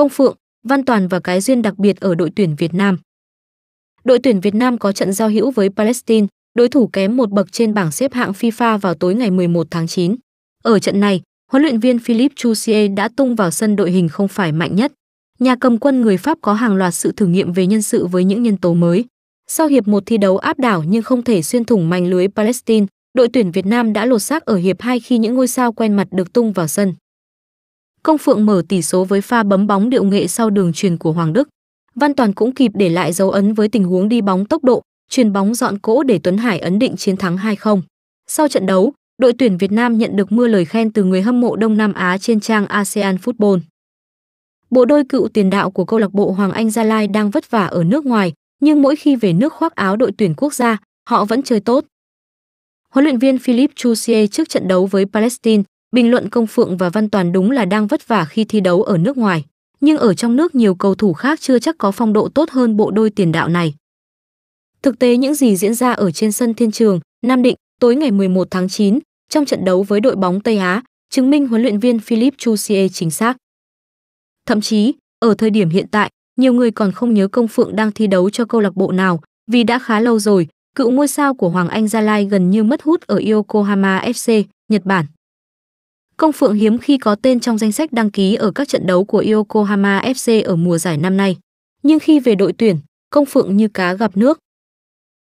Công Phượng, Văn Toàn và cái duyên đặc biệt ở đội tuyển Việt Nam. Đội tuyển Việt Nam có trận giao hữu với Palestine, đối thủ kém một bậc trên bảng xếp hạng FIFA vào tối ngày 11 tháng 9. Ở trận này, huấn luyện viên Philippe Jouzier đã tung vào sân đội hình không phải mạnh nhất. Nhà cầm quân người Pháp có hàng loạt sự thử nghiệm về nhân sự với những nhân tố mới. Sau hiệp một thi đấu áp đảo nhưng không thể xuyên thủng mảnh lưới Palestine, đội tuyển Việt Nam đã lột xác ở hiệp 2 khi những ngôi sao quen mặt được tung vào sân. Công Phượng mở tỷ số với pha bấm bóng điệu nghệ sau đường truyền của Hoàng Đức. Văn Toàn cũng kịp để lại dấu ấn với tình huống đi bóng tốc độ, truyền bóng dọn cỗ để Tuấn Hải ấn định chiến thắng 2-0. Sau trận đấu, đội tuyển Việt Nam nhận được mưa lời khen từ người hâm mộ Đông Nam Á trên trang ASEAN Football. Bộ đôi cựu tiền đạo của câu lạc bộ Hoàng Anh Gia Lai đang vất vả ở nước ngoài, nhưng mỗi khi về nước khoác áo đội tuyển quốc gia, họ vẫn chơi tốt. Huấn luyện viên Philip Chusie trước trận đấu với Palestine Bình luận Công Phượng và Văn Toàn đúng là đang vất vả khi thi đấu ở nước ngoài, nhưng ở trong nước nhiều cầu thủ khác chưa chắc có phong độ tốt hơn bộ đôi tiền đạo này. Thực tế những gì diễn ra ở trên sân Thiên Trường, Nam Định, tối ngày 11 tháng 9, trong trận đấu với đội bóng Tây Á, chứng minh huấn luyện viên Philip Chusie chính xác. Thậm chí, ở thời điểm hiện tại, nhiều người còn không nhớ Công Phượng đang thi đấu cho câu lạc bộ nào, vì đã khá lâu rồi, cựu ngôi sao của Hoàng Anh Gia Lai gần như mất hút ở Yokohama FC, Nhật Bản. Công Phượng hiếm khi có tên trong danh sách đăng ký ở các trận đấu của Yokohama FC ở mùa giải năm nay. Nhưng khi về đội tuyển, Công Phượng như cá gặp nước.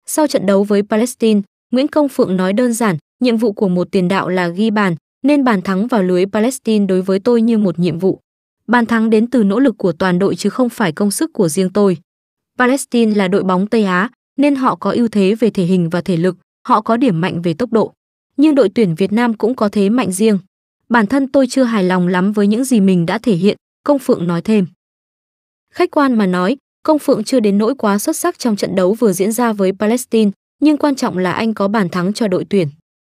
Sau trận đấu với Palestine, Nguyễn Công Phượng nói đơn giản, nhiệm vụ của một tiền đạo là ghi bàn, nên bàn thắng vào lưới Palestine đối với tôi như một nhiệm vụ. Bàn thắng đến từ nỗ lực của toàn đội chứ không phải công sức của riêng tôi. Palestine là đội bóng Tây Á, nên họ có ưu thế về thể hình và thể lực, họ có điểm mạnh về tốc độ. Nhưng đội tuyển Việt Nam cũng có thế mạnh riêng bản thân tôi chưa hài lòng lắm với những gì mình đã thể hiện, Công Phượng nói thêm. Khách quan mà nói, Công Phượng chưa đến nỗi quá xuất sắc trong trận đấu vừa diễn ra với Palestine, nhưng quan trọng là anh có bàn thắng cho đội tuyển.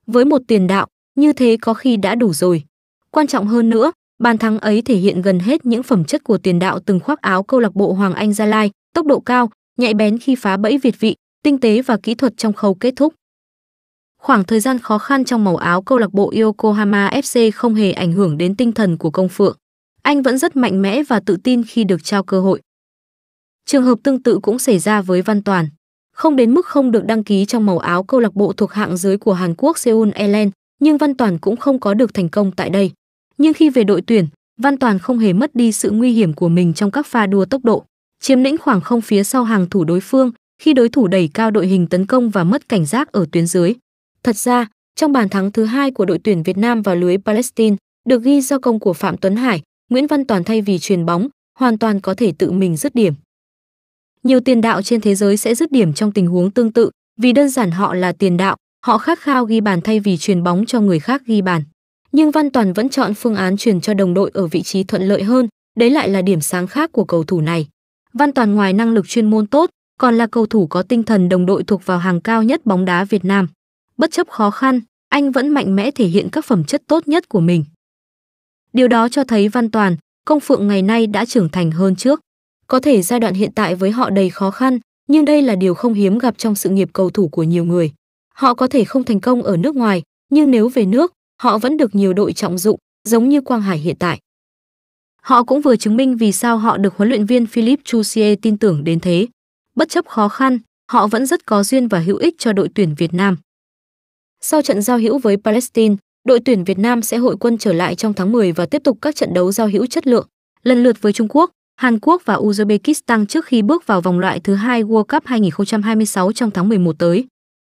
Với một tiền đạo, như thế có khi đã đủ rồi. Quan trọng hơn nữa, bàn thắng ấy thể hiện gần hết những phẩm chất của tiền đạo từng khoác áo câu lạc bộ Hoàng Anh Gia Lai, tốc độ cao, nhạy bén khi phá bẫy Việt vị, tinh tế và kỹ thuật trong khâu kết thúc. Khoảng thời gian khó khăn trong màu áo câu lạc bộ Yokohama FC không hề ảnh hưởng đến tinh thần của Công Phượng. Anh vẫn rất mạnh mẽ và tự tin khi được trao cơ hội. Trường hợp tương tự cũng xảy ra với Văn Toàn. Không đến mức không được đăng ký trong màu áo câu lạc bộ thuộc hạng dưới của Hàn Quốc Seoul Airlines, nhưng Văn Toàn cũng không có được thành công tại đây. Nhưng khi về đội tuyển, Văn Toàn không hề mất đi sự nguy hiểm của mình trong các pha đua tốc độ, chiếm lĩnh khoảng không phía sau hàng thủ đối phương khi đối thủ đẩy cao đội hình tấn công và mất cảnh giác ở tuyến dưới. Thật ra, trong bàn thắng thứ hai của đội tuyển Việt Nam vào lưới Palestine, được ghi do công của Phạm Tuấn Hải, Nguyễn Văn Toàn thay vì truyền bóng, hoàn toàn có thể tự mình dứt điểm. Nhiều tiền đạo trên thế giới sẽ dứt điểm trong tình huống tương tự, vì đơn giản họ là tiền đạo, họ khát khao ghi bàn thay vì truyền bóng cho người khác ghi bàn. Nhưng Văn Toàn vẫn chọn phương án truyền cho đồng đội ở vị trí thuận lợi hơn, đấy lại là điểm sáng khác của cầu thủ này. Văn Toàn ngoài năng lực chuyên môn tốt, còn là cầu thủ có tinh thần đồng đội thuộc vào hàng cao nhất bóng đá Việt Nam bất chấp khó khăn, anh vẫn mạnh mẽ thể hiện các phẩm chất tốt nhất của mình. Điều đó cho thấy Văn Toàn, Công Phượng ngày nay đã trưởng thành hơn trước. Có thể giai đoạn hiện tại với họ đầy khó khăn, nhưng đây là điều không hiếm gặp trong sự nghiệp cầu thủ của nhiều người. Họ có thể không thành công ở nước ngoài, nhưng nếu về nước, họ vẫn được nhiều đội trọng dụng, giống như Quang Hải hiện tại. Họ cũng vừa chứng minh vì sao họ được huấn luyện viên Philippe Chusier tin tưởng đến thế. Bất chấp khó khăn, họ vẫn rất có duyên và hữu ích cho đội tuyển Việt Nam. Sau trận giao hữu với Palestine, đội tuyển Việt Nam sẽ hội quân trở lại trong tháng 10 và tiếp tục các trận đấu giao hữu chất lượng, lần lượt với Trung Quốc, Hàn Quốc và Uzbekistan trước khi bước vào vòng loại thứ hai World Cup 2026 trong tháng 11 tới.